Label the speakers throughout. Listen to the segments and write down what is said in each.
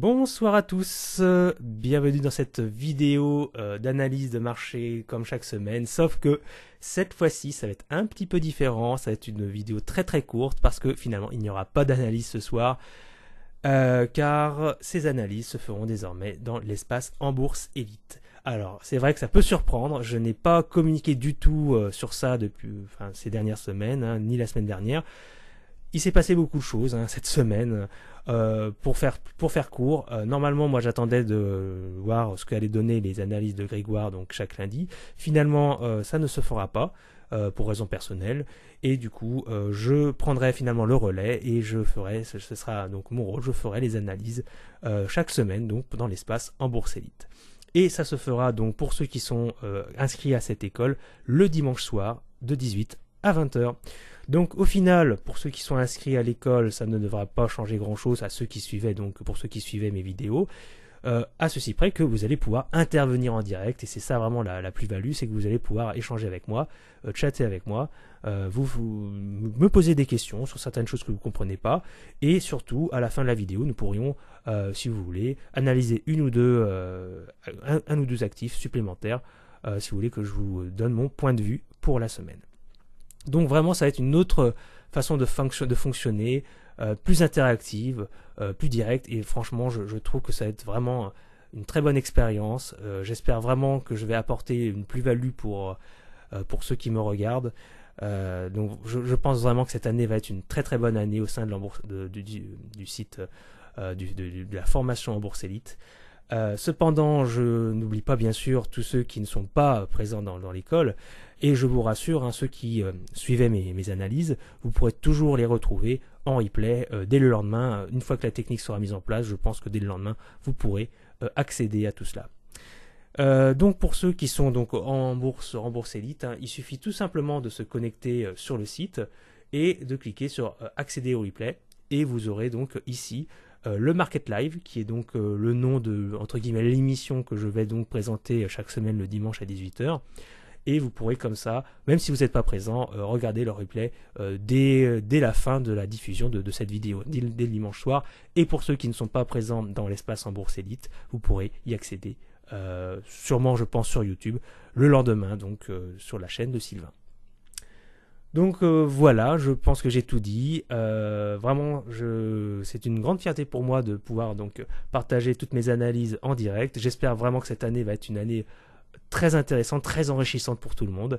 Speaker 1: Bonsoir à tous, bienvenue dans cette vidéo euh, d'analyse de marché comme chaque semaine, sauf que cette fois-ci ça va être un petit peu différent, ça va être une vidéo très très courte parce que finalement il n'y aura pas d'analyse ce soir, euh, car ces analyses se feront désormais dans l'espace en bourse élite. Alors c'est vrai que ça peut surprendre, je n'ai pas communiqué du tout euh, sur ça depuis ces dernières semaines, hein, ni la semaine dernière, il s'est passé beaucoup de choses hein, cette semaine. Euh, pour faire court, euh, normalement moi j'attendais de voir ce qu'allaient donner les analyses de Grégoire donc chaque lundi. Finalement euh, ça ne se fera pas pour raison personnelle et du coup je prendrai finalement le relais et je ferai ce, sera donc mon rôle, je ferai les analyses chaque semaine donc dans l'espace en élite. Et ça se fera donc pour ceux qui sont inscrits à cette école le dimanche soir de 18 à 20h. Donc au final, pour ceux qui sont inscrits à l'école, ça ne devra pas changer grand-chose à ceux qui suivaient, donc pour ceux qui suivaient mes vidéos, euh, à ceci près que vous allez pouvoir intervenir en direct, et c'est ça vraiment la, plus-value, c'est que vous allez pouvoir échanger avec moi, euh, chatter avec moi, euh, vous, me poser des questions sur certaines choses que vous ne comprenez pas, et surtout, à la fin de la vidéo, nous pourrions, si vous voulez, analyser une ou deux, un, ou deux actifs supplémentaires, si vous voulez que je vous donne mon point de vue pour la semaine. Donc vraiment, ça va être une autre euh, façon de, fonctionner, euh, plus interactive, euh, plus directe. Et franchement, je, trouve que ça va être vraiment une très bonne expérience. J'espère vraiment que je vais apporter une plus-value pour, pour ceux qui me regardent. donc je, pense vraiment que cette année va être une très très bonne année au sein de, du, site de, de, la formation en bourse élite. Euh, cependant, je n'oublie pas bien sûr tous ceux qui ne sont pas présents dans, l'école, et je vous rassure, hein, ceux qui euh, suivaient mes, analyses, vous pourrez toujours les retrouver en replay euh, dès le lendemain. Une fois que la technique sera mise en place, je pense que dès le lendemain, vous pourrez accéder à tout cela. donc pour ceux qui sont donc en bourse, en bourse élite, hein, il suffit tout simplement de se connecter sur le site et de cliquer sur accéder au replay et vous aurez donc ici euh, le Market Live, qui est donc euh, le nom de, entre guillemets, l'émission que je vais donc présenter euh, chaque semaine le dimanche à 18h et vous pourrez comme ça, même si vous n'êtes pas présent, regarder le replay dès, la fin de la diffusion de, cette vidéo, dès, le dimanche soir. Et pour ceux qui ne sont pas présents dans l'espace en bourse élite, vous pourrez y accéder, sûrement je pense sur YouTube, le lendemain, donc sur la chaîne de Sylvain. Donc euh, voilà, je pense que j'ai tout dit. Euh, vraiment, c'est une grande fierté pour moi de pouvoir donc partager toutes mes analyses en direct. J'espère vraiment que cette année va être une année très intéressante, très enrichissante pour tout le monde.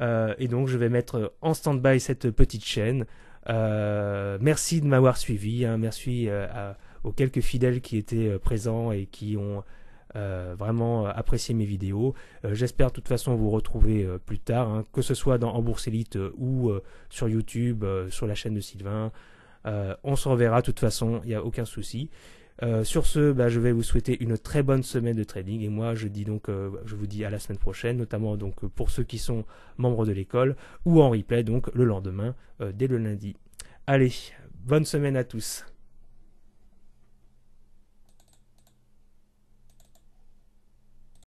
Speaker 1: Euh, et donc je vais mettre en stand-by cette petite chaîne. merci de m'avoir suivi. Hein. merci aux quelques fidèles qui étaient présents et qui ont euh, vraiment euh, apprécier mes vidéos. Euh, j'espère de toute façon vous retrouver plus tard, hein, que ce soit dans Bourse Elite ou sur YouTube, sur la chaîne de Sylvain. on se reverra de toute façon, il n'y a aucun souci. sur ce, bah, je vais vous souhaiter une très bonne semaine de trading et moi je dis donc, je vous dis à la semaine prochaine, notamment donc pour ceux qui sont membres de l'école ou en replay donc le lendemain dès le lundi. Allez, bonne semaine à tous.